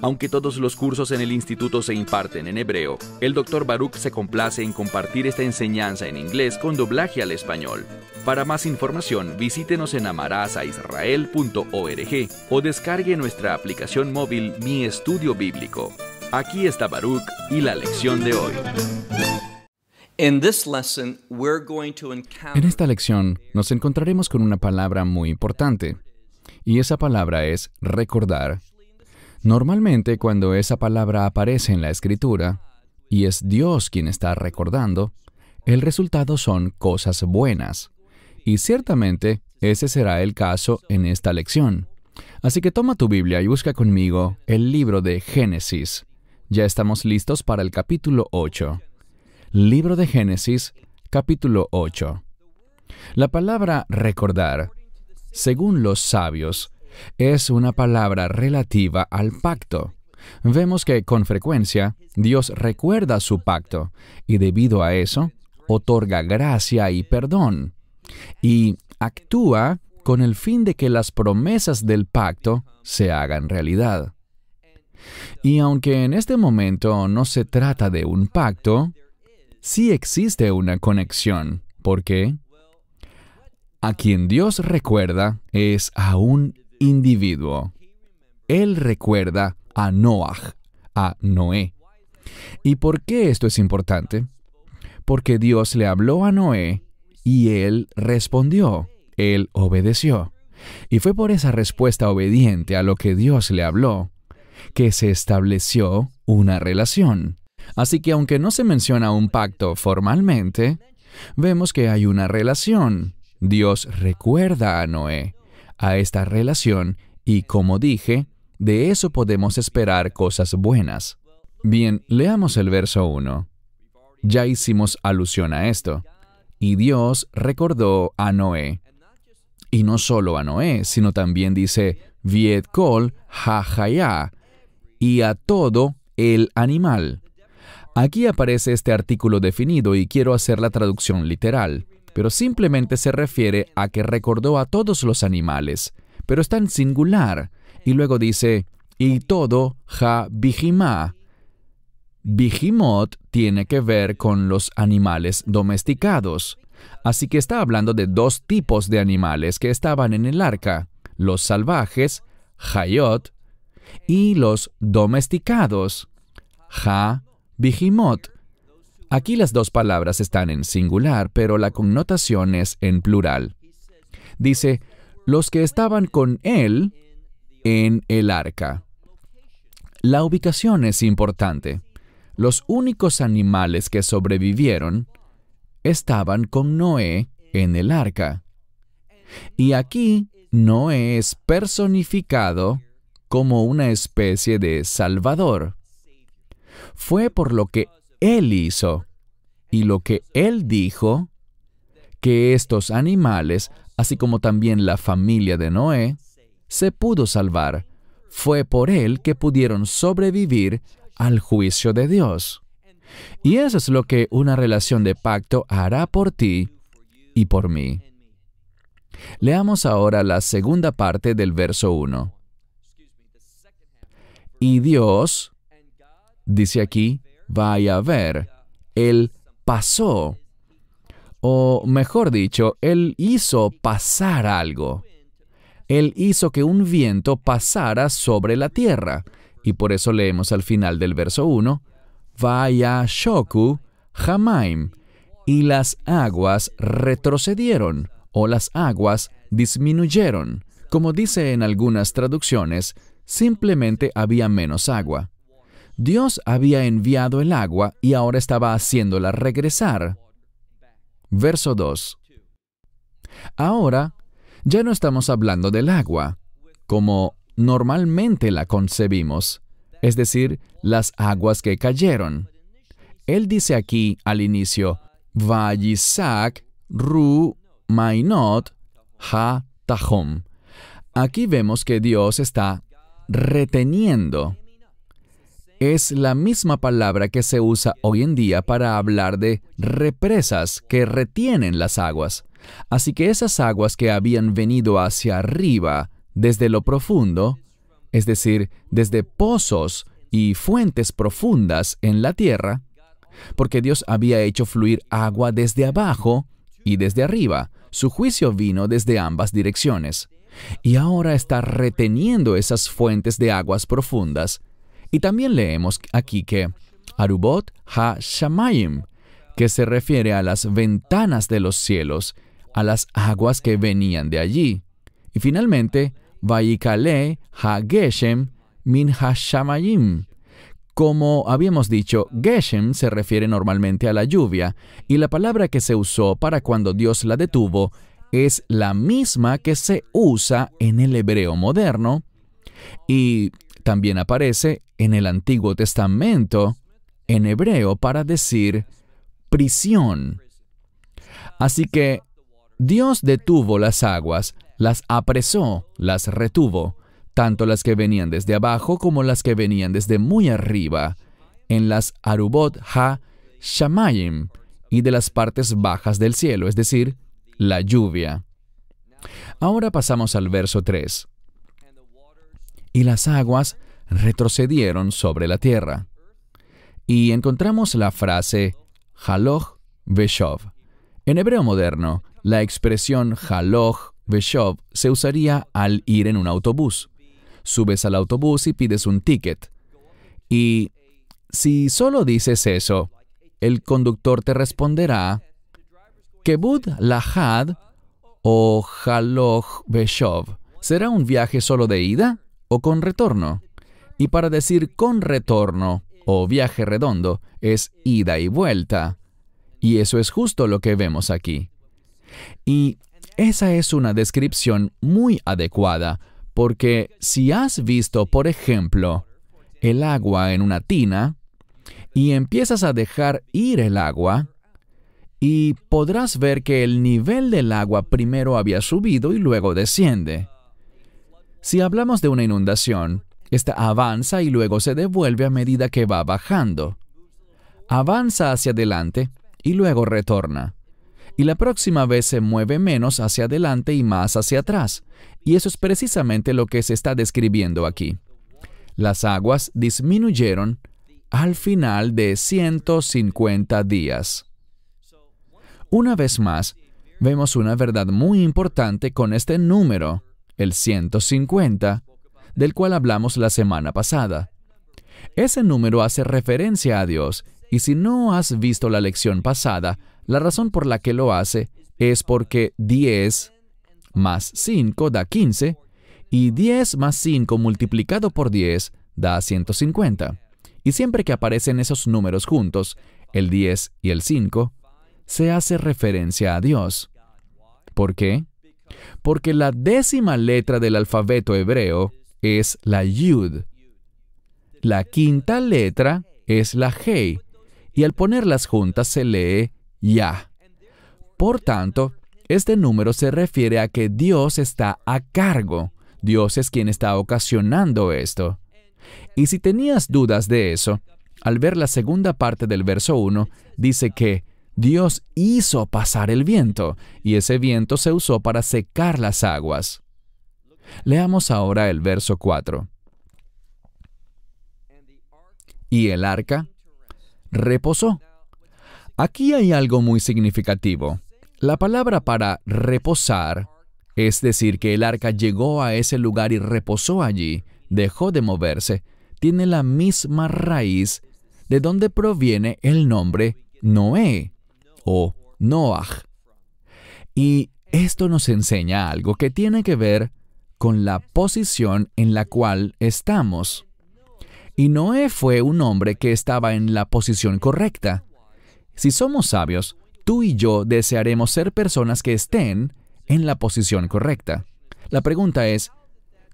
Aunque todos los cursos en el instituto se imparten en hebreo, el Dr. Baruch se complace en compartir esta enseñanza en inglés con doblaje al español. Para más información, visítenos en amarazaisrael.org o descargue nuestra aplicación móvil Mi Estudio Bíblico. Aquí está Baruch y la lección de hoy. En esta lección nos encontraremos con una palabra muy importante, y esa palabra es recordar Normalmente cuando esa palabra aparece en la escritura, y es Dios quien está recordando, el resultado son cosas buenas. Y ciertamente ese será el caso en esta lección. Así que toma tu Biblia y busca conmigo el libro de Génesis. Ya estamos listos para el capítulo 8. Libro de Génesis, capítulo 8. La palabra recordar, según los sabios, es una palabra relativa al pacto. Vemos que con frecuencia Dios recuerda su pacto y debido a eso otorga gracia y perdón y actúa con el fin de que las promesas del pacto se hagan realidad. Y aunque en este momento no se trata de un pacto, sí existe una conexión, porque a quien Dios recuerda es a un individuo. Él recuerda a Noah, a Noé. ¿Y por qué esto es importante? Porque Dios le habló a Noé y él respondió, él obedeció. Y fue por esa respuesta obediente a lo que Dios le habló que se estableció una relación. Así que aunque no se menciona un pacto formalmente, vemos que hay una relación. Dios recuerda a Noé a esta relación y, como dije, de eso podemos esperar cosas buenas. Bien, leamos el verso 1. Ya hicimos alusión a esto. Y Dios recordó a Noé. Y no solo a Noé, sino también dice Viet Kol y a todo el animal. Aquí aparece este artículo definido y quiero hacer la traducción literal pero simplemente se refiere a que recordó a todos los animales, pero está en singular, y luego dice, y todo ja bijima Bijimot tiene que ver con los animales domesticados. Así que está hablando de dos tipos de animales que estaban en el arca, los salvajes, hayot, y los domesticados, ja bijimot. Aquí las dos palabras están en singular, pero la connotación es en plural. Dice, los que estaban con él en el arca. La ubicación es importante. Los únicos animales que sobrevivieron estaban con Noé en el arca. Y aquí Noé es personificado como una especie de salvador. Fue por lo que él hizo y lo que Él dijo, que estos animales, así como también la familia de Noé, se pudo salvar. Fue por Él que pudieron sobrevivir al juicio de Dios. Y eso es lo que una relación de pacto hará por ti y por mí. Leamos ahora la segunda parte del verso 1. Y Dios, dice aquí, vaya a ver, Él pasó, o mejor dicho, Él hizo pasar algo. Él hizo que un viento pasara sobre la tierra, y por eso leemos al final del verso 1, vaya Shoku Hamaim, y las aguas retrocedieron, o las aguas disminuyeron. Como dice en algunas traducciones, simplemente había menos agua. Dios había enviado el agua y ahora estaba haciéndola regresar. Verso 2. Ahora, ya no estamos hablando del agua, como normalmente la concebimos, es decir, las aguas que cayeron. Él dice aquí al inicio, Vayisak ru mainot ha tahom. Aquí vemos que Dios está reteniendo es la misma palabra que se usa hoy en día para hablar de represas que retienen las aguas. Así que esas aguas que habían venido hacia arriba desde lo profundo, es decir, desde pozos y fuentes profundas en la tierra, porque Dios había hecho fluir agua desde abajo y desde arriba. Su juicio vino desde ambas direcciones. Y ahora está reteniendo esas fuentes de aguas profundas y también leemos aquí que Arubot ha-shamayim, que se refiere a las ventanas de los cielos, a las aguas que venían de allí. Y finalmente, Vayikale ha-geshem min ha-shamayim. Como habíamos dicho, Geshem se refiere normalmente a la lluvia, y la palabra que se usó para cuando Dios la detuvo es la misma que se usa en el hebreo moderno. Y también aparece en el Antiguo Testamento en hebreo para decir prisión. Así que Dios detuvo las aguas, las apresó, las retuvo, tanto las que venían desde abajo como las que venían desde muy arriba, en las Arubot Ha Shamayim y de las partes bajas del cielo, es decir, la lluvia. Ahora pasamos al verso 3 y las aguas retrocedieron sobre la tierra. Y encontramos la frase halog veshov. En hebreo moderno, la expresión halog veshov se usaría al ir en un autobús. Subes al autobús y pides un ticket. Y si solo dices eso, el conductor te responderá Kebud lahad o halog veshov. ¿Será un viaje solo de ida? con retorno. Y para decir con retorno o viaje redondo es ida y vuelta. Y eso es justo lo que vemos aquí. Y esa es una descripción muy adecuada, porque si has visto, por ejemplo, el agua en una tina, y empiezas a dejar ir el agua, y podrás ver que el nivel del agua primero había subido y luego desciende. Si hablamos de una inundación, esta avanza y luego se devuelve a medida que va bajando. Avanza hacia adelante y luego retorna. Y la próxima vez se mueve menos hacia adelante y más hacia atrás. Y eso es precisamente lo que se está describiendo aquí. Las aguas disminuyeron al final de 150 días. Una vez más, vemos una verdad muy importante con este número el 150, del cual hablamos la semana pasada. Ese número hace referencia a Dios, y si no has visto la lección pasada, la razón por la que lo hace es porque 10 más 5 da 15, y 10 más 5 multiplicado por 10 da 150. Y siempre que aparecen esos números juntos, el 10 y el 5, se hace referencia a Dios. ¿Por qué? Porque la décima letra del alfabeto hebreo es la Yud. La quinta letra es la Hei, y al ponerlas juntas se lee YA. Por tanto, este número se refiere a que Dios está a cargo. Dios es quien está ocasionando esto. Y si tenías dudas de eso, al ver la segunda parte del verso 1, dice que Dios hizo pasar el viento, y ese viento se usó para secar las aguas. Leamos ahora el verso 4. Y el arca reposó. Aquí hay algo muy significativo. La palabra para reposar es decir, que el arca llegó a ese lugar y reposó allí, dejó de moverse, tiene la misma raíz de donde proviene el nombre Noé o Noah. Y esto nos enseña algo que tiene que ver con la posición en la cual estamos. Y Noé fue un hombre que estaba en la posición correcta. Si somos sabios, tú y yo desearemos ser personas que estén en la posición correcta. La pregunta es,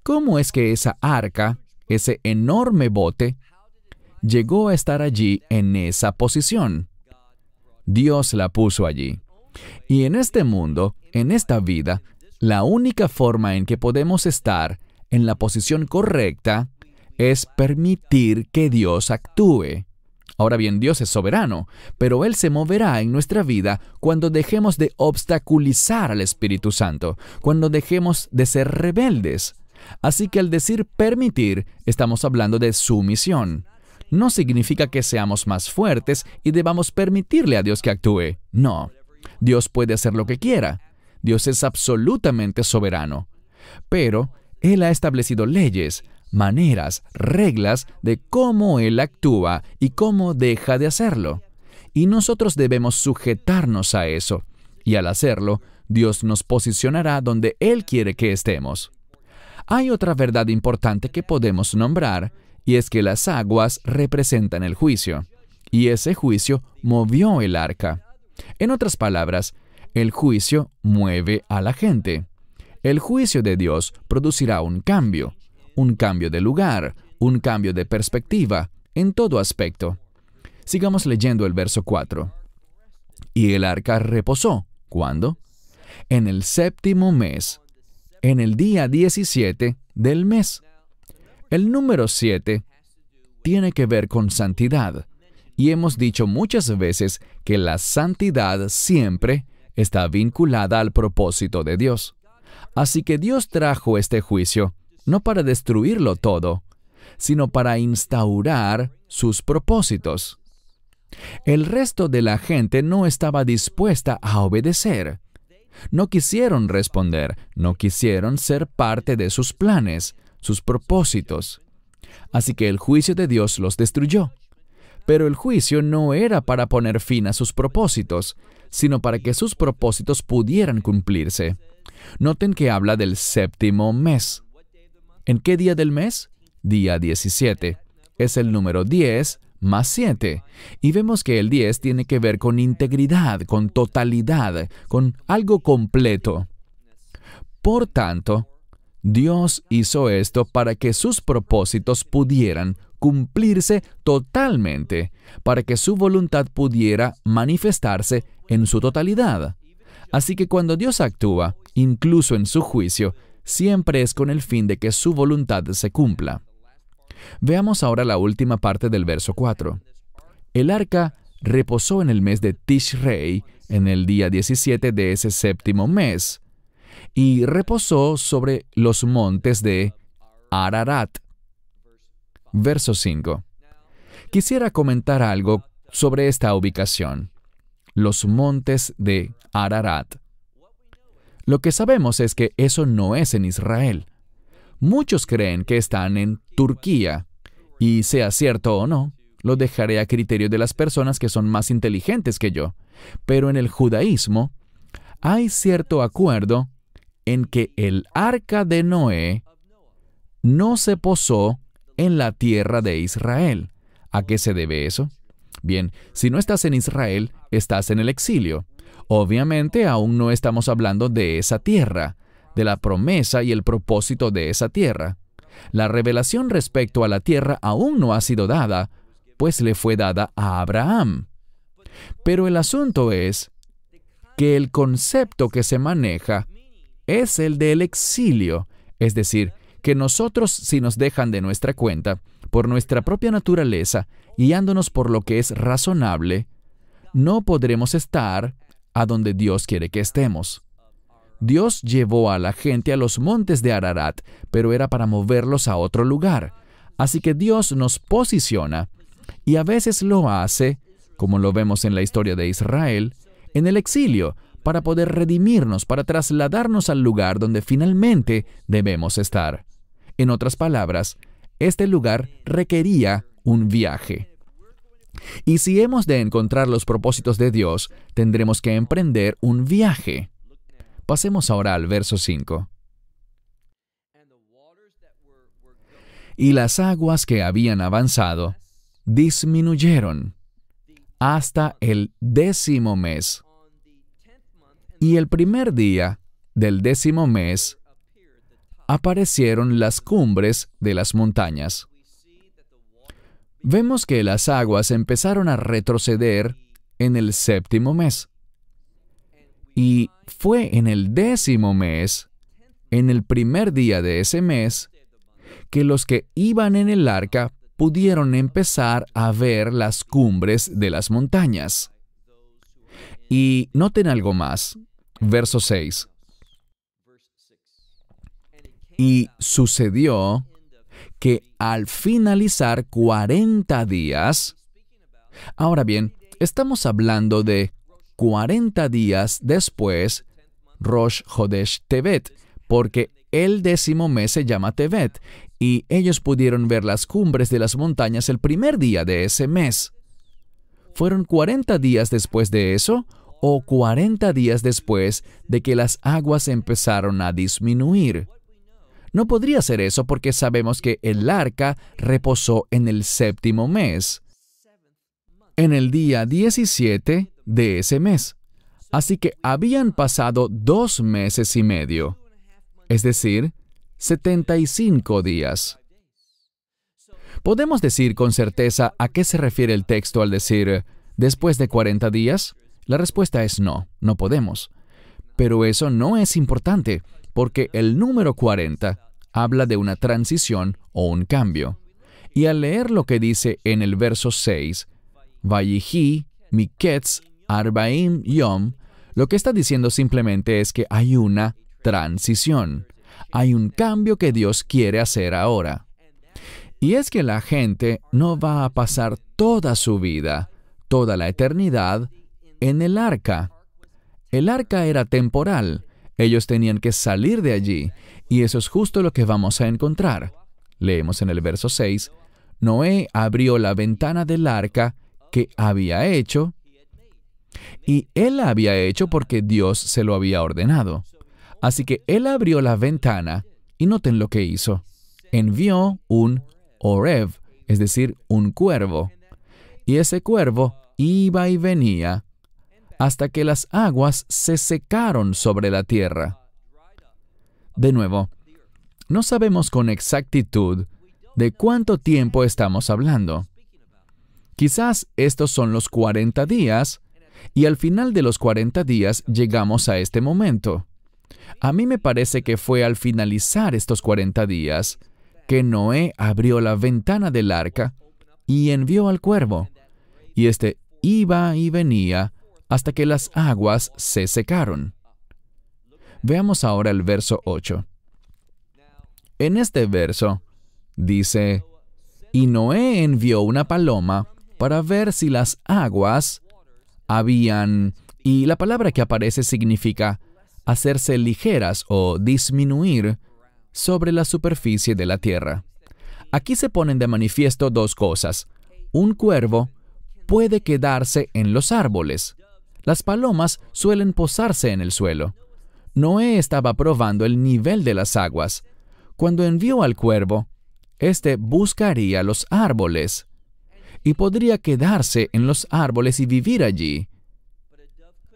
¿cómo es que esa arca, ese enorme bote, llegó a estar allí en esa posición? Dios la puso allí. Y en este mundo, en esta vida, la única forma en que podemos estar en la posición correcta es permitir que Dios actúe. Ahora bien, Dios es soberano, pero Él se moverá en nuestra vida cuando dejemos de obstaculizar al Espíritu Santo, cuando dejemos de ser rebeldes. Así que al decir permitir, estamos hablando de sumisión no significa que seamos más fuertes y debamos permitirle a Dios que actúe. No, Dios puede hacer lo que quiera. Dios es absolutamente soberano. Pero Él ha establecido leyes, maneras, reglas de cómo Él actúa y cómo deja de hacerlo. Y nosotros debemos sujetarnos a eso. Y al hacerlo, Dios nos posicionará donde Él quiere que estemos. Hay otra verdad importante que podemos nombrar y es que las aguas representan el juicio, y ese juicio movió el arca. En otras palabras, el juicio mueve a la gente. El juicio de Dios producirá un cambio, un cambio de lugar, un cambio de perspectiva, en todo aspecto. Sigamos leyendo el verso 4. Y el arca reposó. ¿Cuándo? En el séptimo mes, en el día 17 del mes. El número siete tiene que ver con santidad. Y hemos dicho muchas veces que la santidad siempre está vinculada al propósito de Dios. Así que Dios trajo este juicio no para destruirlo todo, sino para instaurar sus propósitos. El resto de la gente no estaba dispuesta a obedecer. No quisieron responder, no quisieron ser parte de sus planes, sus propósitos. Así que el juicio de Dios los destruyó. Pero el juicio no era para poner fin a sus propósitos, sino para que sus propósitos pudieran cumplirse. Noten que habla del séptimo mes. ¿En qué día del mes? Día 17. Es el número 10 más 7. Y vemos que el 10 tiene que ver con integridad, con totalidad, con algo completo. Por tanto, Dios hizo esto para que sus propósitos pudieran cumplirse totalmente, para que su voluntad pudiera manifestarse en su totalidad. Así que cuando Dios actúa, incluso en su juicio, siempre es con el fin de que su voluntad se cumpla. Veamos ahora la última parte del verso 4. El arca reposó en el mes de Tishrei, en el día 17 de ese séptimo mes y reposó sobre los montes de Ararat. Verso 5. Quisiera comentar algo sobre esta ubicación, los montes de Ararat. Lo que sabemos es que eso no es en Israel. Muchos creen que están en Turquía, y sea cierto o no, lo dejaré a criterio de las personas que son más inteligentes que yo. Pero en el judaísmo hay cierto acuerdo en que el arca de Noé no se posó en la tierra de Israel. ¿A qué se debe eso? Bien, si no estás en Israel, estás en el exilio. Obviamente aún no estamos hablando de esa tierra, de la promesa y el propósito de esa tierra. La revelación respecto a la tierra aún no ha sido dada, pues le fue dada a Abraham. Pero el asunto es que el concepto que se maneja es el del exilio, es decir, que nosotros si nos dejan de nuestra cuenta, por nuestra propia naturaleza, guiándonos por lo que es razonable, no podremos estar a donde Dios quiere que estemos. Dios llevó a la gente a los montes de Ararat, pero era para moverlos a otro lugar. Así que Dios nos posiciona, y a veces lo hace, como lo vemos en la historia de Israel, en el exilio, para poder redimirnos, para trasladarnos al lugar donde finalmente debemos estar. En otras palabras, este lugar requería un viaje. Y si hemos de encontrar los propósitos de Dios, tendremos que emprender un viaje. Pasemos ahora al verso 5. Y las aguas que habían avanzado disminuyeron hasta el décimo mes y el primer día del décimo mes aparecieron las cumbres de las montañas. Vemos que las aguas empezaron a retroceder en el séptimo mes. Y fue en el décimo mes, en el primer día de ese mes, que los que iban en el arca pudieron empezar a ver las cumbres de las montañas. Y noten algo más. Verso 6. Y sucedió que al finalizar 40 días, ahora bien, estamos hablando de 40 días después, Rosh Hodesh Tebet, porque el décimo mes se llama Tebet, y ellos pudieron ver las cumbres de las montañas el primer día de ese mes. ¿Fueron 40 días después de eso? o 40 días después de que las aguas empezaron a disminuir. No podría ser eso porque sabemos que el arca reposó en el séptimo mes, en el día 17 de ese mes. Así que habían pasado dos meses y medio, es decir, 75 días. ¿Podemos decir con certeza a qué se refiere el texto al decir después de 40 días? La respuesta es no, no podemos. Pero eso no es importante, porque el número 40 habla de una transición o un cambio. Y al leer lo que dice en el verso 6, Vayihi Miketz Arbaim Yom, lo que está diciendo simplemente es que hay una transición. Hay un cambio que Dios quiere hacer ahora. Y es que la gente no va a pasar toda su vida, toda la eternidad, en el arca. El arca era temporal. Ellos tenían que salir de allí. Y eso es justo lo que vamos a encontrar. Leemos en el verso 6. Noé abrió la ventana del arca que había hecho. Y él la había hecho porque Dios se lo había ordenado. Así que él abrió la ventana y noten lo que hizo. Envió un Orev, es decir, un cuervo. Y ese cuervo iba y venía hasta que las aguas se secaron sobre la tierra. De nuevo, no sabemos con exactitud de cuánto tiempo estamos hablando. Quizás estos son los 40 días y al final de los 40 días llegamos a este momento. A mí me parece que fue al finalizar estos 40 días que Noé abrió la ventana del arca y envió al cuervo, y este iba y venía hasta que las aguas se secaron. Veamos ahora el verso 8. En este verso dice, y Noé envió una paloma para ver si las aguas habían, y la palabra que aparece significa hacerse ligeras o disminuir sobre la superficie de la tierra. Aquí se ponen de manifiesto dos cosas. Un cuervo puede quedarse en los árboles, las palomas suelen posarse en el suelo. Noé estaba probando el nivel de las aguas. Cuando envió al cuervo, éste buscaría los árboles y podría quedarse en los árboles y vivir allí.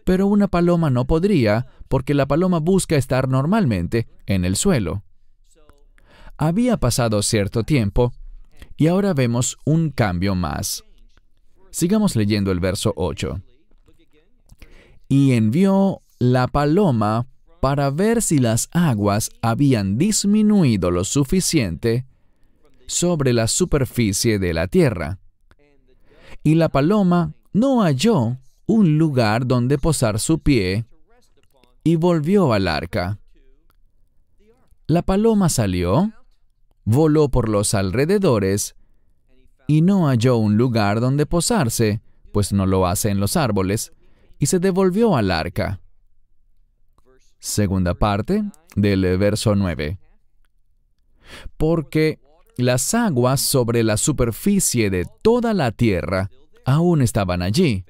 Pero una paloma no podría porque la paloma busca estar normalmente en el suelo. Había pasado cierto tiempo y ahora vemos un cambio más. Sigamos leyendo el verso 8 y envió la paloma para ver si las aguas habían disminuido lo suficiente sobre la superficie de la tierra. Y la paloma no halló un lugar donde posar su pie y volvió al arca. La paloma salió, voló por los alrededores y no halló un lugar donde posarse, pues no lo hace en los árboles, y se devolvió al arca. Segunda parte del verso 9. Porque las aguas sobre la superficie de toda la tierra aún estaban allí.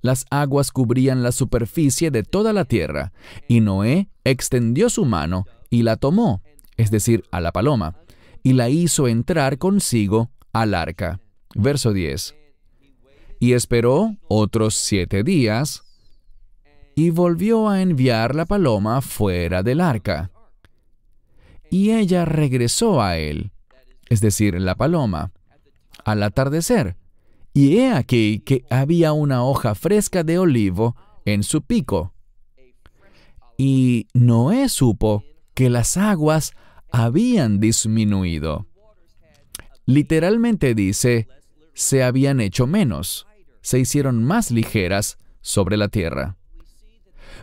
Las aguas cubrían la superficie de toda la tierra, y Noé extendió su mano y la tomó, es decir, a la paloma, y la hizo entrar consigo al arca. Verso 10. Y esperó otros siete días, y volvió a enviar la paloma fuera del arca. Y ella regresó a él, es decir, la paloma, al atardecer, y he aquí que había una hoja fresca de olivo en su pico. Y Noé supo que las aguas habían disminuido. Literalmente dice, se habían hecho menos, se hicieron más ligeras sobre la tierra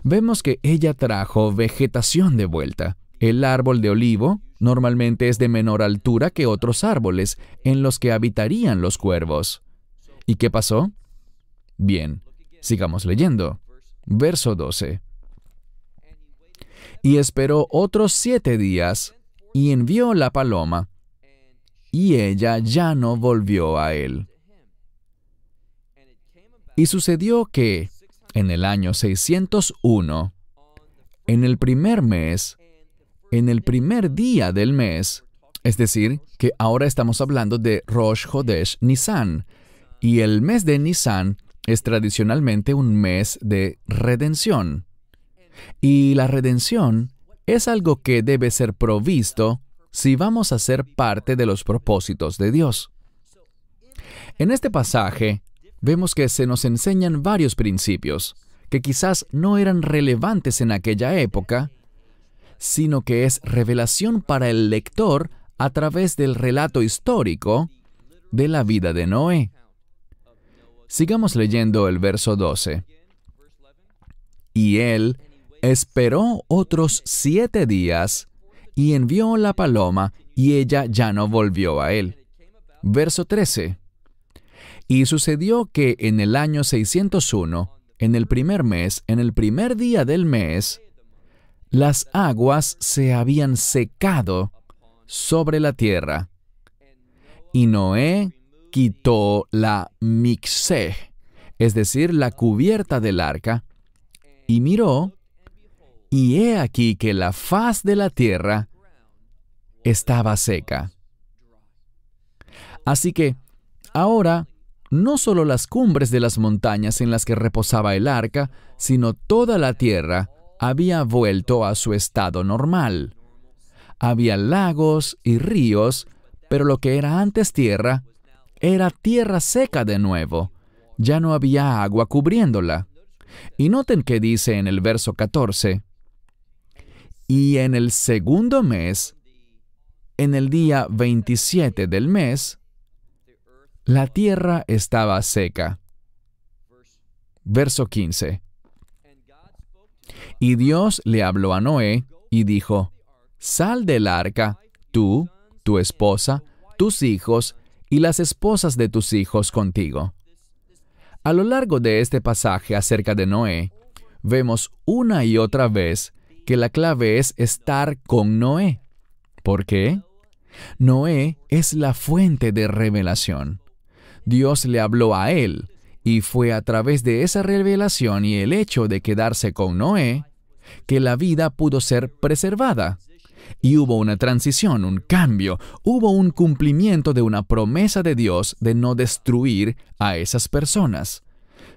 vemos que ella trajo vegetación de vuelta. El árbol de olivo normalmente es de menor altura que otros árboles en los que habitarían los cuervos. ¿Y qué pasó? Bien, sigamos leyendo. Verso 12. Y esperó otros siete días, y envió la paloma, y ella ya no volvió a él. Y sucedió que, en el año 601, en el primer mes, en el primer día del mes, es decir, que ahora estamos hablando de Rosh Hodesh Nisan, y el mes de Nisan es tradicionalmente un mes de redención. Y la redención es algo que debe ser provisto si vamos a ser parte de los propósitos de Dios. En este pasaje, vemos que se nos enseñan varios principios que quizás no eran relevantes en aquella época, sino que es revelación para el lector a través del relato histórico de la vida de Noé. Sigamos leyendo el verso 12. Y él esperó otros siete días y envió la paloma y ella ya no volvió a él. Verso 13. Y sucedió que en el año 601, en el primer mes, en el primer día del mes, las aguas se habían secado sobre la tierra. Y Noé quitó la mixé, es decir, la cubierta del arca, y miró, y he aquí que la faz de la tierra estaba seca. Así que ahora no solo las cumbres de las montañas en las que reposaba el arca, sino toda la tierra había vuelto a su estado normal. Había lagos y ríos, pero lo que era antes tierra era tierra seca de nuevo. Ya no había agua cubriéndola. Y noten que dice en el verso 14, y en el segundo mes, en el día 27 del mes, la tierra estaba seca. Verso 15. Y Dios le habló a Noé y dijo, Sal del arca, tú, tu esposa, tus hijos y las esposas de tus hijos contigo. A lo largo de este pasaje acerca de Noé, vemos una y otra vez que la clave es estar con Noé. ¿Por qué? Noé es la fuente de revelación. Dios le habló a él, y fue a través de esa revelación y el hecho de quedarse con Noé que la vida pudo ser preservada. Y hubo una transición, un cambio, hubo un cumplimiento de una promesa de Dios de no destruir a esas personas,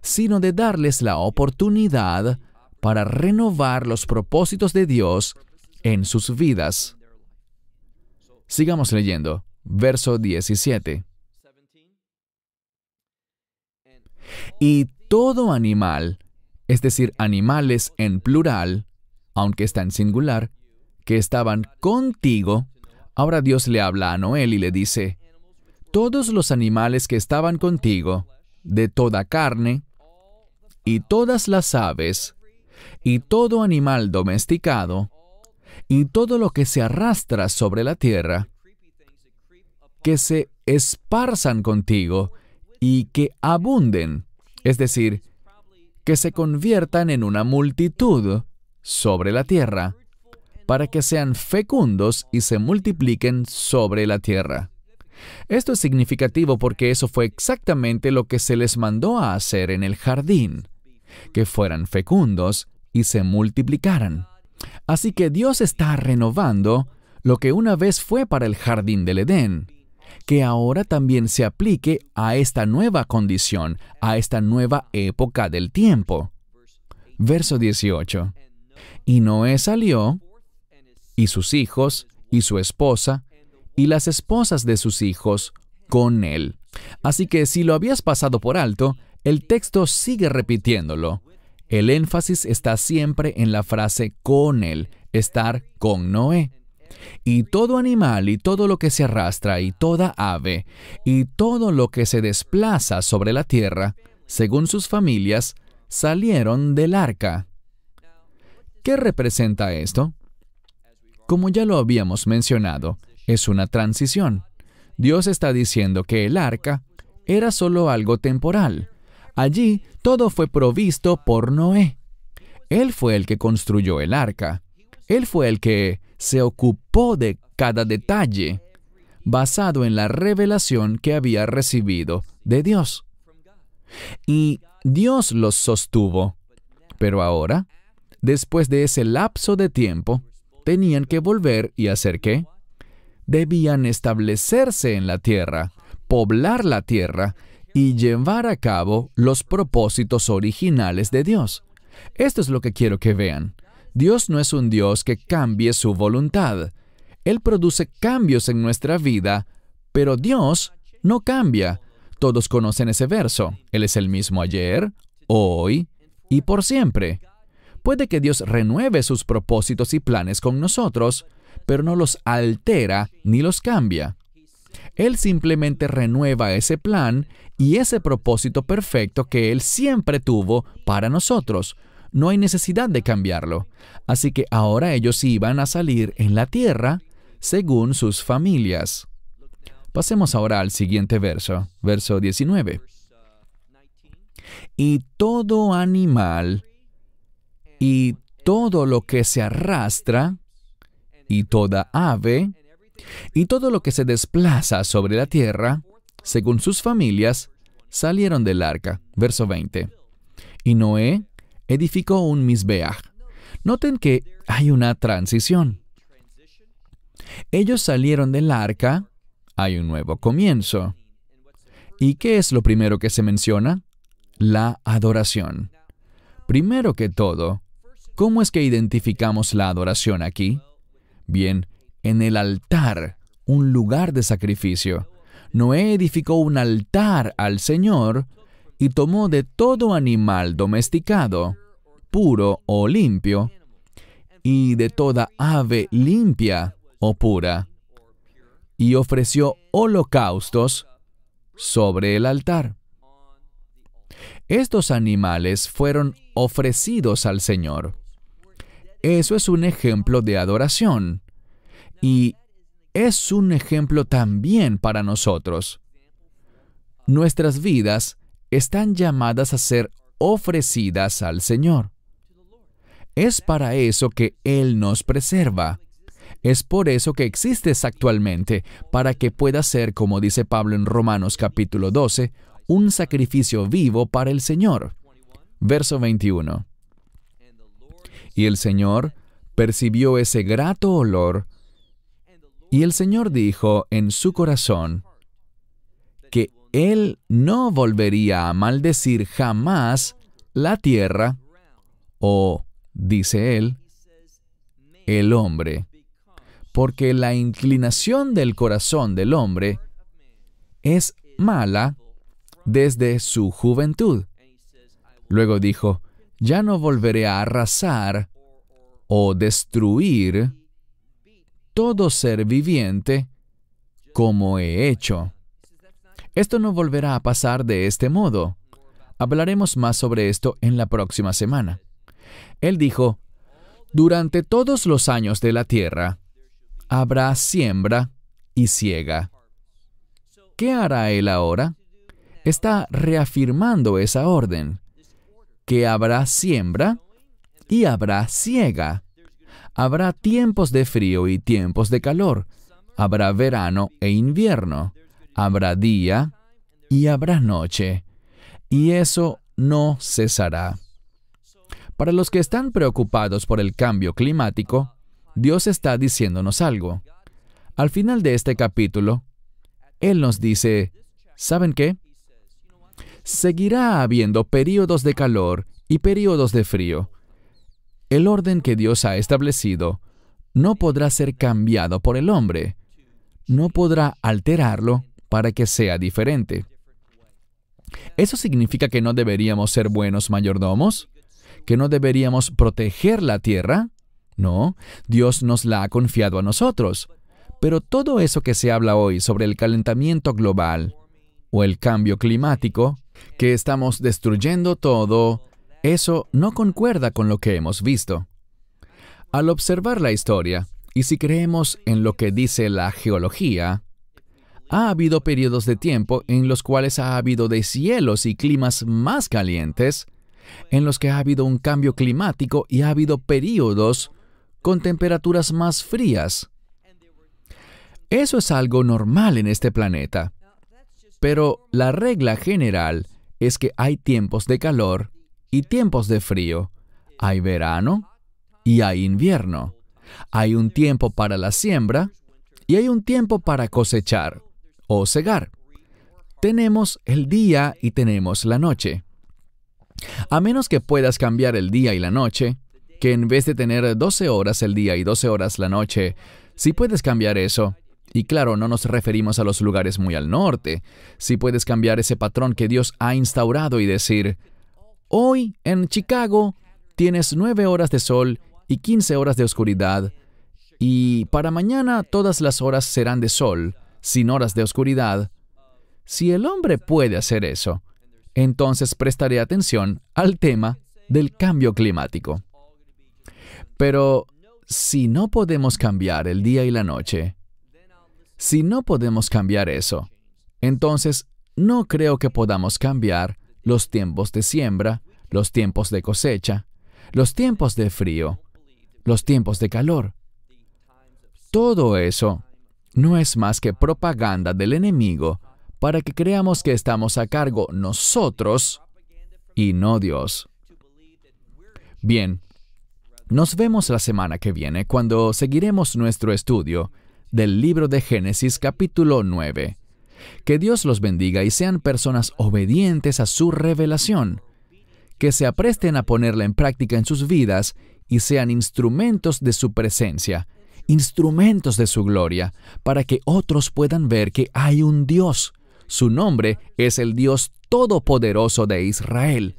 sino de darles la oportunidad para renovar los propósitos de Dios en sus vidas. Sigamos leyendo, verso 17. Y todo animal, es decir, animales en plural, aunque está en singular, que estaban contigo, ahora Dios le habla a Noel y le dice, todos los animales que estaban contigo, de toda carne, y todas las aves, y todo animal domesticado, y todo lo que se arrastra sobre la tierra, que se esparzan contigo y que abunden, es decir, que se conviertan en una multitud sobre la tierra, para que sean fecundos y se multipliquen sobre la tierra. Esto es significativo porque eso fue exactamente lo que se les mandó a hacer en el jardín, que fueran fecundos y se multiplicaran. Así que Dios está renovando lo que una vez fue para el jardín del Edén, que ahora también se aplique a esta nueva condición, a esta nueva época del tiempo. Verso 18. Y Noé salió, y sus hijos, y su esposa, y las esposas de sus hijos, con él. Así que si lo habías pasado por alto, el texto sigue repitiéndolo. El énfasis está siempre en la frase con él, estar con Noé. Y todo animal y todo lo que se arrastra y toda ave y todo lo que se desplaza sobre la tierra, según sus familias, salieron del arca. ¿Qué representa esto? Como ya lo habíamos mencionado, es una transición. Dios está diciendo que el arca era solo algo temporal. Allí todo fue provisto por Noé. Él fue el que construyó el arca. Él fue el que se ocupó de cada detalle basado en la revelación que había recibido de Dios. Y Dios los sostuvo. Pero ahora, después de ese lapso de tiempo, tenían que volver y hacer qué? Debían establecerse en la tierra, poblar la tierra y llevar a cabo los propósitos originales de Dios. Esto es lo que quiero que vean. Dios no es un Dios que cambie su voluntad. Él produce cambios en nuestra vida, pero Dios no cambia. Todos conocen ese verso. Él es el mismo ayer, hoy y por siempre. Puede que Dios renueve sus propósitos y planes con nosotros, pero no los altera ni los cambia. Él simplemente renueva ese plan y ese propósito perfecto que Él siempre tuvo para nosotros, no hay necesidad de cambiarlo. Así que ahora ellos iban a salir en la tierra según sus familias. Pasemos ahora al siguiente verso, verso 19. Y todo animal y todo lo que se arrastra y toda ave y todo lo que se desplaza sobre la tierra, según sus familias, salieron del arca. Verso 20. Y Noé edificó un Misbeach. Noten que hay una transición. Ellos salieron del arca, hay un nuevo comienzo. ¿Y qué es lo primero que se menciona? La adoración. Primero que todo, ¿cómo es que identificamos la adoración aquí? Bien, en el altar, un lugar de sacrificio. Noé edificó un altar al Señor y tomó de todo animal domesticado, puro o limpio, y de toda ave limpia o pura, y ofreció holocaustos sobre el altar. Estos animales fueron ofrecidos al Señor. Eso es un ejemplo de adoración y es un ejemplo también para nosotros. Nuestras vidas están llamadas a ser ofrecidas al Señor. Es para eso que Él nos preserva. Es por eso que existes actualmente, para que pueda ser, como dice Pablo en Romanos capítulo 12, un sacrificio vivo para el Señor. Verso 21. Y el Señor percibió ese grato olor, y el Señor dijo en su corazón, que él no volvería a maldecir jamás la tierra o, dice él, el hombre, porque la inclinación del corazón del hombre es mala desde su juventud. Luego dijo, ya no volveré a arrasar o destruir todo ser viviente como he hecho. Esto no volverá a pasar de este modo. Hablaremos más sobre esto en la próxima semana. Él dijo, Durante todos los años de la tierra habrá siembra y ciega. ¿Qué hará él ahora? Está reafirmando esa orden, que habrá siembra y habrá ciega. Habrá tiempos de frío y tiempos de calor. Habrá verano e invierno habrá día y habrá noche, y eso no cesará. Para los que están preocupados por el cambio climático, Dios está diciéndonos algo. Al final de este capítulo, Él nos dice, ¿saben qué? Seguirá habiendo periodos de calor y periodos de frío. El orden que Dios ha establecido no podrá ser cambiado por el hombre, no podrá alterarlo para que sea diferente. ¿Eso significa que no deberíamos ser buenos mayordomos? ¿Que no deberíamos proteger la tierra? No, Dios nos la ha confiado a nosotros. Pero todo eso que se habla hoy sobre el calentamiento global o el cambio climático, que estamos destruyendo todo, eso no concuerda con lo que hemos visto. Al observar la historia, y si creemos en lo que dice la geología, ha habido periodos de tiempo en los cuales ha habido deshielos y climas más calientes, en los que ha habido un cambio climático y ha habido periodos con temperaturas más frías. Eso es algo normal en este planeta. Pero la regla general es que hay tiempos de calor y tiempos de frío. Hay verano y hay invierno. Hay un tiempo para la siembra y hay un tiempo para cosechar o cegar. Tenemos el día y tenemos la noche. A menos que puedas cambiar el día y la noche, que en vez de tener 12 horas el día y 12 horas la noche, si puedes cambiar eso, y claro, no nos referimos a los lugares muy al norte, si puedes cambiar ese patrón que Dios ha instaurado y decir, hoy en Chicago tienes 9 horas de sol y 15 horas de oscuridad, y para mañana todas las horas serán de sol, sin horas de oscuridad, si el hombre puede hacer eso, entonces prestaré atención al tema del cambio climático. Pero si no podemos cambiar el día y la noche, si no podemos cambiar eso, entonces no creo que podamos cambiar los tiempos de siembra, los tiempos de cosecha, los tiempos de frío, los tiempos de calor. Todo eso no es más que propaganda del enemigo para que creamos que estamos a cargo nosotros y no Dios. Bien, nos vemos la semana que viene cuando seguiremos nuestro estudio del libro de Génesis capítulo 9. Que Dios los bendiga y sean personas obedientes a su revelación, que se apresten a ponerla en práctica en sus vidas y sean instrumentos de su presencia instrumentos de su gloria, para que otros puedan ver que hay un Dios. Su nombre es el Dios Todopoderoso de Israel.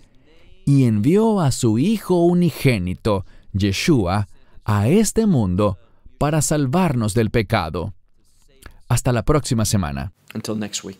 Y envió a su Hijo unigénito, Yeshua, a este mundo para salvarnos del pecado. Hasta la próxima semana. next week.